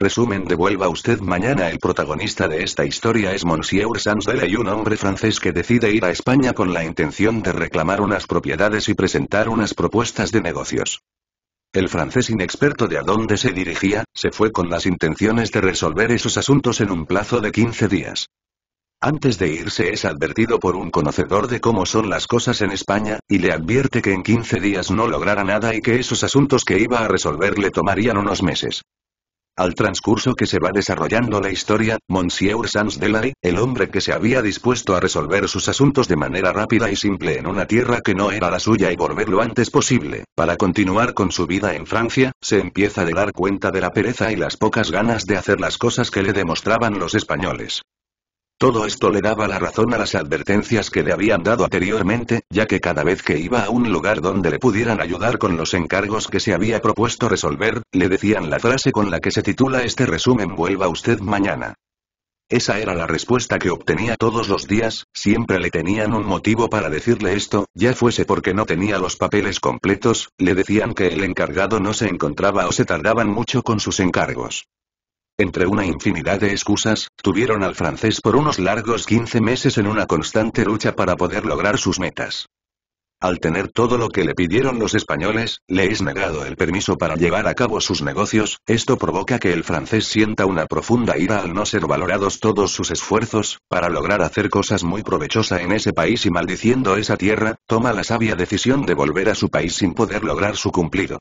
Resumen Devuelva usted mañana El protagonista de esta historia es Monsieur y un hombre francés que decide ir a España con la intención de reclamar unas propiedades y presentar unas propuestas de negocios. El francés inexperto de a dónde se dirigía, se fue con las intenciones de resolver esos asuntos en un plazo de 15 días. Antes de irse es advertido por un conocedor de cómo son las cosas en España, y le advierte que en 15 días no logrará nada y que esos asuntos que iba a resolver le tomarían unos meses. Al transcurso que se va desarrollando la historia, Monsieur Sans Delay, el hombre que se había dispuesto a resolver sus asuntos de manera rápida y simple en una tierra que no era la suya y volver lo antes posible, para continuar con su vida en Francia, se empieza a dar cuenta de la pereza y las pocas ganas de hacer las cosas que le demostraban los españoles. Todo esto le daba la razón a las advertencias que le habían dado anteriormente, ya que cada vez que iba a un lugar donde le pudieran ayudar con los encargos que se había propuesto resolver, le decían la frase con la que se titula este resumen vuelva usted mañana. Esa era la respuesta que obtenía todos los días, siempre le tenían un motivo para decirle esto, ya fuese porque no tenía los papeles completos, le decían que el encargado no se encontraba o se tardaban mucho con sus encargos entre una infinidad de excusas, tuvieron al francés por unos largos 15 meses en una constante lucha para poder lograr sus metas. Al tener todo lo que le pidieron los españoles, le es negado el permiso para llevar a cabo sus negocios, esto provoca que el francés sienta una profunda ira al no ser valorados todos sus esfuerzos, para lograr hacer cosas muy provechosa en ese país y maldiciendo esa tierra, toma la sabia decisión de volver a su país sin poder lograr su cumplido.